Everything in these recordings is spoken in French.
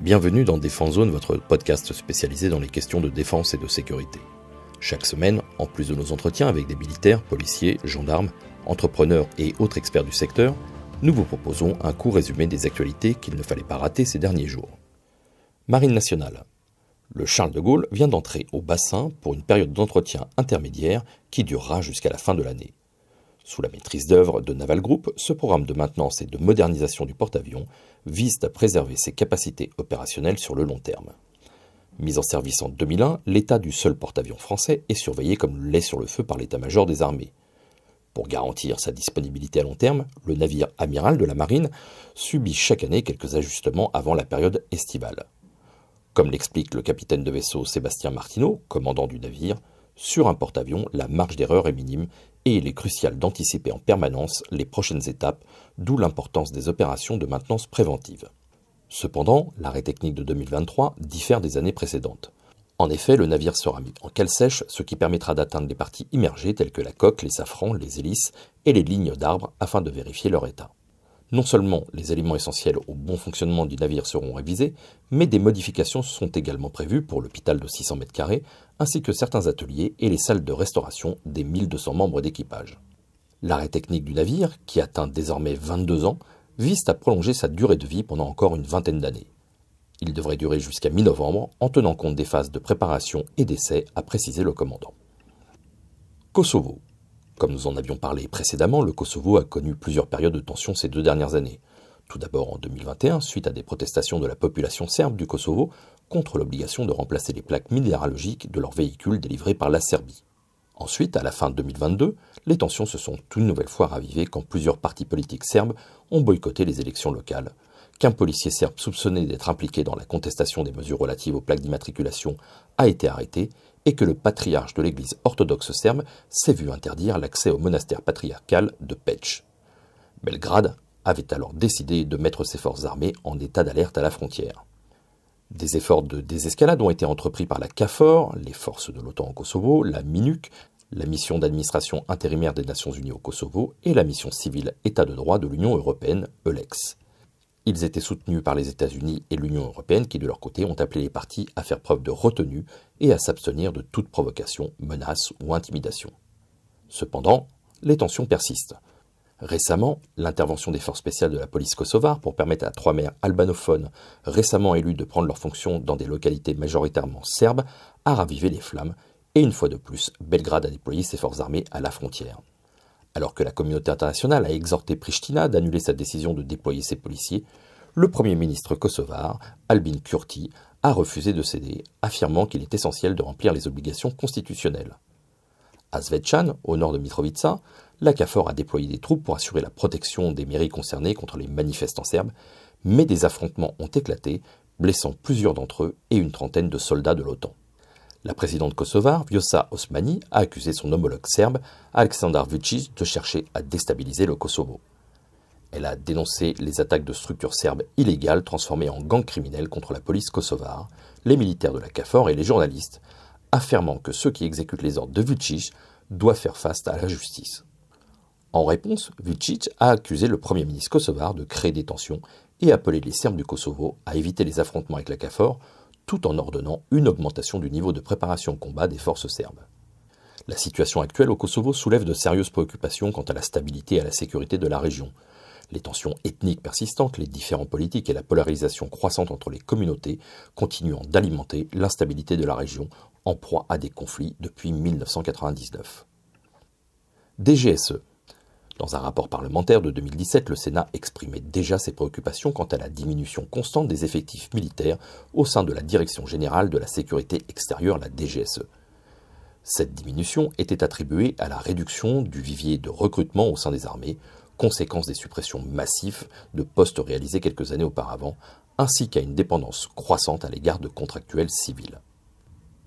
Bienvenue dans Défense Zone, votre podcast spécialisé dans les questions de défense et de sécurité. Chaque semaine, en plus de nos entretiens avec des militaires, policiers, gendarmes, entrepreneurs et autres experts du secteur, nous vous proposons un court résumé des actualités qu'il ne fallait pas rater ces derniers jours. Marine nationale. Le Charles de Gaulle vient d'entrer au bassin pour une période d'entretien intermédiaire qui durera jusqu'à la fin de l'année. Sous la maîtrise d'œuvre de Naval Group, ce programme de maintenance et de modernisation du porte-avions vise à préserver ses capacités opérationnelles sur le long terme. Mis en service en 2001, l'état du seul porte-avions français est surveillé comme lait sur le feu par l'état-major des armées. Pour garantir sa disponibilité à long terme, le navire amiral de la marine subit chaque année quelques ajustements avant la période estivale. Comme l'explique le capitaine de vaisseau Sébastien Martineau, commandant du navire, sur un porte-avions, la marge d'erreur est minime et il est crucial d'anticiper en permanence les prochaines étapes, d'où l'importance des opérations de maintenance préventive. Cependant, l'arrêt technique de 2023 diffère des années précédentes. En effet, le navire sera mis en cale sèche, ce qui permettra d'atteindre les parties immergées telles que la coque, les safrans, les hélices et les lignes d'arbres afin de vérifier leur état. Non seulement les éléments essentiels au bon fonctionnement du navire seront révisés, mais des modifications sont également prévues pour l'hôpital de 600 m2 ainsi que certains ateliers et les salles de restauration des 1200 membres d'équipage. L'arrêt technique du navire, qui atteint désormais 22 ans, vise à prolonger sa durée de vie pendant encore une vingtaine d'années. Il devrait durer jusqu'à mi-novembre en tenant compte des phases de préparation et d'essai, a précisé le commandant. Kosovo. Comme nous en avions parlé précédemment, le Kosovo a connu plusieurs périodes de tension ces deux dernières années tout d'abord en 2021 suite à des protestations de la population serbe du Kosovo contre l'obligation de remplacer les plaques minéralogiques de leurs véhicules délivrés par la Serbie. Ensuite, à la fin 2022, les tensions se sont une nouvelle fois ravivées quand plusieurs partis politiques serbes ont boycotté les élections locales. Qu'un policier serbe soupçonné d'être impliqué dans la contestation des mesures relatives aux plaques d'immatriculation a été arrêté et que le patriarche de l'église orthodoxe serbe s'est vu interdire l'accès au monastère patriarcal de Pech. Belgrade avait alors décidé de mettre ses forces armées en état d'alerte à la frontière. Des efforts de désescalade ont été entrepris par la CAFOR, les forces de l'OTAN au Kosovo, la MINUC, la mission d'administration intérimaire des Nations Unies au Kosovo et la mission civile État de droit de l'Union européenne, ELEX. Ils étaient soutenus par les États-Unis et l'Union européenne qui, de leur côté, ont appelé les partis à faire preuve de retenue et à s'abstenir de toute provocation, menace ou intimidation. Cependant, les tensions persistent. Récemment, l'intervention des forces spéciales de la police kosovare pour permettre à trois maires albanophones récemment élus de prendre leurs fonctions dans des localités majoritairement serbes a ravivé les flammes et une fois de plus, Belgrade a déployé ses forces armées à la frontière. Alors que la communauté internationale a exhorté Pristina d'annuler sa décision de déployer ses policiers, le Premier ministre kosovar, Albin Kurti, a refusé de céder, affirmant qu'il est essentiel de remplir les obligations constitutionnelles. À au nord de Mitrovica, la CAFOR a déployé des troupes pour assurer la protection des mairies concernées contre les manifestants serbes, mais des affrontements ont éclaté, blessant plusieurs d'entre eux et une trentaine de soldats de l'OTAN. La présidente Kosovar, Vjosa Osmani, a accusé son homologue serbe, Aleksandar Vucic, de chercher à déstabiliser le Kosovo. Elle a dénoncé les attaques de structures serbes illégales transformées en gangs criminels contre la police kosovare, les militaires de la CAFOR et les journalistes, affirmant que ceux qui exécutent les ordres de Vucic doivent faire face à la justice. En réponse, Vucic a accusé le Premier ministre kosovar de créer des tensions et appelé les Serbes du Kosovo à éviter les affrontements avec la CAFOR tout en ordonnant une augmentation du niveau de préparation au combat des forces serbes. La situation actuelle au Kosovo soulève de sérieuses préoccupations quant à la stabilité et à la sécurité de la région. Les tensions ethniques persistantes, les différents politiques et la polarisation croissante entre les communautés continuent d'alimenter l'instabilité de la région en proie à des conflits depuis 1999. DGSE dans un rapport parlementaire de 2017, le Sénat exprimait déjà ses préoccupations quant à la diminution constante des effectifs militaires au sein de la Direction générale de la sécurité extérieure, la DGSE. Cette diminution était attribuée à la réduction du vivier de recrutement au sein des armées, conséquence des suppressions massives de postes réalisés quelques années auparavant, ainsi qu'à une dépendance croissante à l'égard de contractuels civils.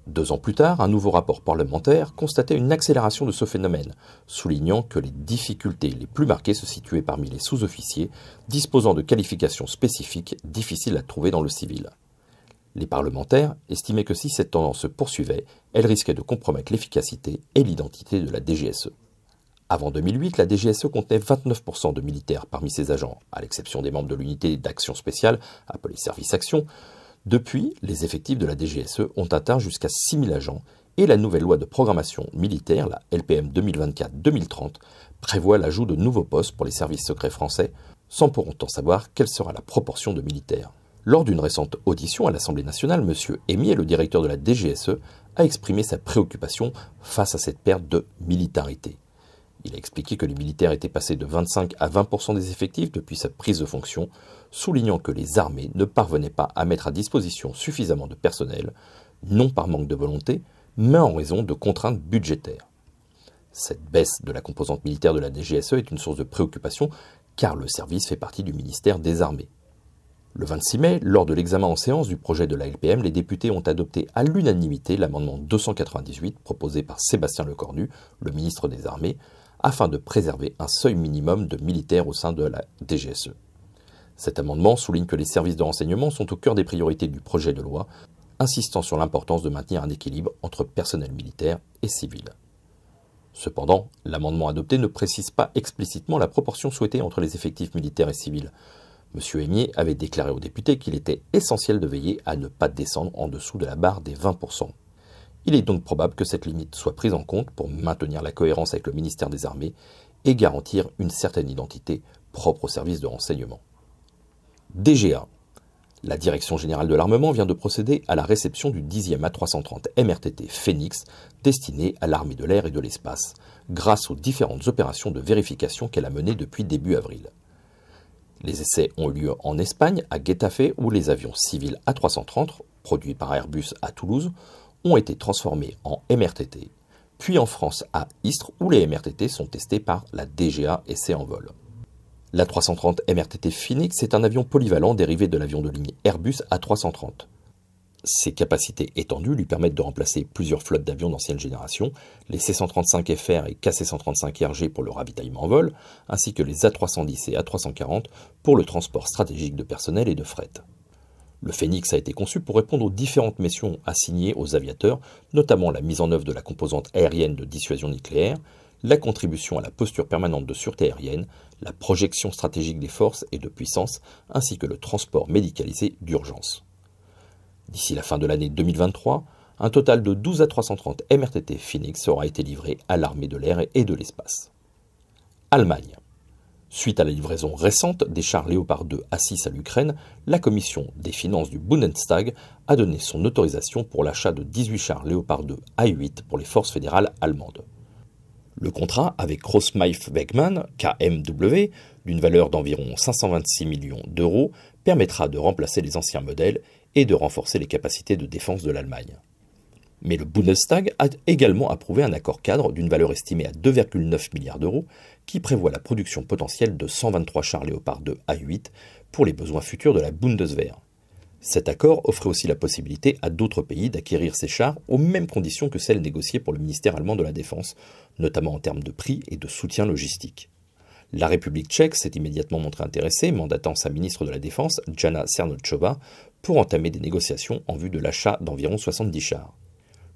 Deux ans plus tard, un nouveau rapport parlementaire constatait une accélération de ce phénomène, soulignant que les difficultés les plus marquées se situaient parmi les sous-officiers disposant de qualifications spécifiques difficiles à trouver dans le civil. Les parlementaires estimaient que si cette tendance se poursuivait, elle risquait de compromettre l'efficacité et l'identité de la DGSE. Avant 2008, la DGSE contenait 29% de militaires parmi ses agents, à l'exception des membres de l'unité d'action spéciale, appelée service action, depuis, les effectifs de la DGSE ont atteint jusqu'à 6 000 agents et la nouvelle loi de programmation militaire, la LPM 2024-2030, prévoit l'ajout de nouveaux postes pour les services secrets français, sans pour autant savoir quelle sera la proportion de militaires. Lors d'une récente audition à l'Assemblée nationale, M. Émier, le directeur de la DGSE, a exprimé sa préoccupation face à cette perte de militarité. Il a expliqué que les militaires étaient passés de 25 à 20% des effectifs depuis sa prise de fonction, soulignant que les armées ne parvenaient pas à mettre à disposition suffisamment de personnel, non par manque de volonté, mais en raison de contraintes budgétaires. Cette baisse de la composante militaire de la DGSE est une source de préoccupation car le service fait partie du ministère des Armées. Le 26 mai, lors de l'examen en séance du projet de la LPM, les députés ont adopté à l'unanimité l'amendement 298 proposé par Sébastien Lecornu, le ministre des Armées, afin de préserver un seuil minimum de militaires au sein de la DGSE. Cet amendement souligne que les services de renseignement sont au cœur des priorités du projet de loi, insistant sur l'importance de maintenir un équilibre entre personnel militaire et civil. Cependant, l'amendement adopté ne précise pas explicitement la proportion souhaitée entre les effectifs militaires et civils. M. Aimier avait déclaré aux députés qu'il était essentiel de veiller à ne pas descendre en dessous de la barre des 20%. Il est donc probable que cette limite soit prise en compte pour maintenir la cohérence avec le ministère des Armées et garantir une certaine identité propre au service de renseignement. DGA. La Direction générale de l'armement vient de procéder à la réception du 10e A330 MRTT Phoenix destiné à l'armée de l'air et de l'espace, grâce aux différentes opérations de vérification qu'elle a menées depuis début avril. Les essais ont lieu en Espagne, à Getafe, où les avions civils A330, produits par Airbus à Toulouse, ont été transformés en MRTT, puis en France à Istres où les MRTT sont testés par la DGA et c'est en vol. La 330 MRTT Phoenix est un avion polyvalent dérivé de l'avion de ligne Airbus A330. Ses capacités étendues lui permettent de remplacer plusieurs flottes d'avions d'ancienne génération, les C-135FR et KC-135RG pour le ravitaillement en vol, ainsi que les A310 et A340 pour le transport stratégique de personnel et de fret. Le Phoenix a été conçu pour répondre aux différentes missions assignées aux aviateurs, notamment la mise en œuvre de la composante aérienne de dissuasion nucléaire, la contribution à la posture permanente de sûreté aérienne, la projection stratégique des forces et de puissance, ainsi que le transport médicalisé d'urgence. D'ici la fin de l'année 2023, un total de 12 à 330 MRTT Phoenix aura été livré à l'armée de l'air et de l'espace. Allemagne. Suite à la livraison récente des chars Léopard 2 a 6 à l'Ukraine, la commission des finances du Bundestag a donné son autorisation pour l'achat de 18 chars Léopard 2 A8 pour les forces fédérales allemandes. Le contrat avec Krauss-Maffei Wegmann, KMW, d'une valeur d'environ 526 millions d'euros, permettra de remplacer les anciens modèles et de renforcer les capacités de défense de l'Allemagne. Mais le Bundestag a également approuvé un accord cadre d'une valeur estimée à 2,9 milliards d'euros qui prévoit la production potentielle de 123 chars Léopard 2 A8 pour les besoins futurs de la Bundeswehr. Cet accord offrait aussi la possibilité à d'autres pays d'acquérir ces chars aux mêmes conditions que celles négociées pour le ministère allemand de la Défense, notamment en termes de prix et de soutien logistique. La République tchèque s'est immédiatement montrée intéressée, mandatant sa ministre de la Défense, Jana Cernotchova, pour entamer des négociations en vue de l'achat d'environ 70 chars.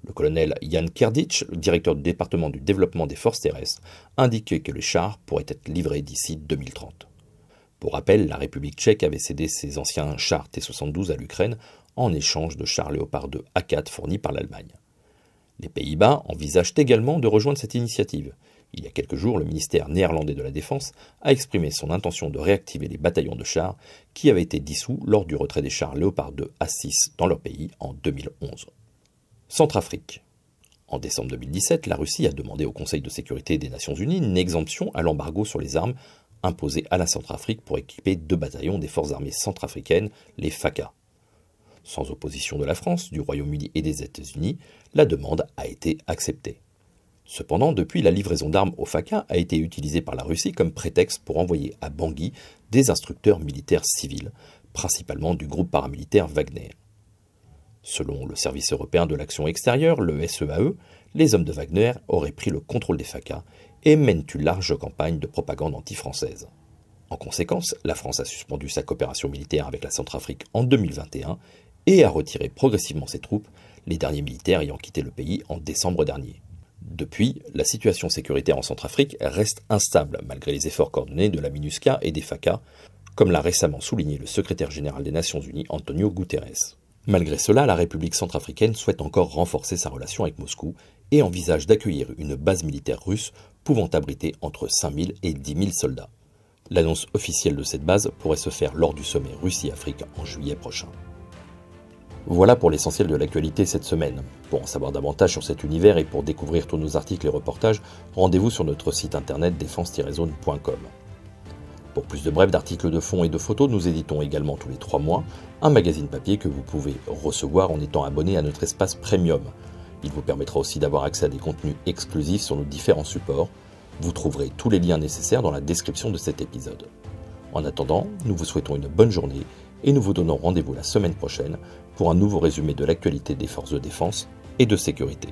Le colonel Jan Kerdic, le directeur du département du développement des forces terrestres, indiquait que les chars pourraient être livrés d'ici 2030. Pour rappel, la République tchèque avait cédé ses anciens chars T-72 à l'Ukraine en échange de chars Léopard 2 A4 fournis par l'Allemagne. Les Pays-Bas envisagent également de rejoindre cette initiative. Il y a quelques jours, le ministère néerlandais de la Défense a exprimé son intention de réactiver les bataillons de chars qui avaient été dissous lors du retrait des chars Léopard 2 A6 dans leur pays en 2011. Centrafrique. En décembre 2017, la Russie a demandé au Conseil de sécurité des Nations Unies une exemption à l'embargo sur les armes imposées à la Centrafrique pour équiper deux bataillons des forces armées centrafricaines, les FACA. Sans opposition de la France, du Royaume-Uni et des États-Unis, la demande a été acceptée. Cependant, depuis, la livraison d'armes aux FACA a été utilisée par la Russie comme prétexte pour envoyer à Bangui des instructeurs militaires civils, principalement du groupe paramilitaire Wagner. Selon le Service européen de l'action extérieure, le SEAE, e, les hommes de Wagner auraient pris le contrôle des FACA et mènent une large campagne de propagande anti-française. En conséquence, la France a suspendu sa coopération militaire avec la Centrafrique en 2021 et a retiré progressivement ses troupes, les derniers militaires ayant quitté le pays en décembre dernier. Depuis, la situation sécuritaire en Centrafrique reste instable malgré les efforts coordonnés de la MINUSCA et des FACA, comme l'a récemment souligné le secrétaire général des Nations Unies Antonio Guterres. Malgré cela, la République centrafricaine souhaite encore renforcer sa relation avec Moscou et envisage d'accueillir une base militaire russe pouvant abriter entre 5000 et 10 000 soldats. L'annonce officielle de cette base pourrait se faire lors du sommet Russie-Afrique en juillet prochain. Voilà pour l'essentiel de l'actualité cette semaine. Pour en savoir davantage sur cet univers et pour découvrir tous nos articles et reportages, rendez-vous sur notre site internet défense-zone.com. Pour plus de brefs d'articles de fond et de photos, nous éditons également tous les trois mois un magazine papier que vous pouvez recevoir en étant abonné à notre espace premium. Il vous permettra aussi d'avoir accès à des contenus exclusifs sur nos différents supports. Vous trouverez tous les liens nécessaires dans la description de cet épisode. En attendant, nous vous souhaitons une bonne journée et nous vous donnons rendez-vous la semaine prochaine pour un nouveau résumé de l'actualité des forces de défense et de sécurité.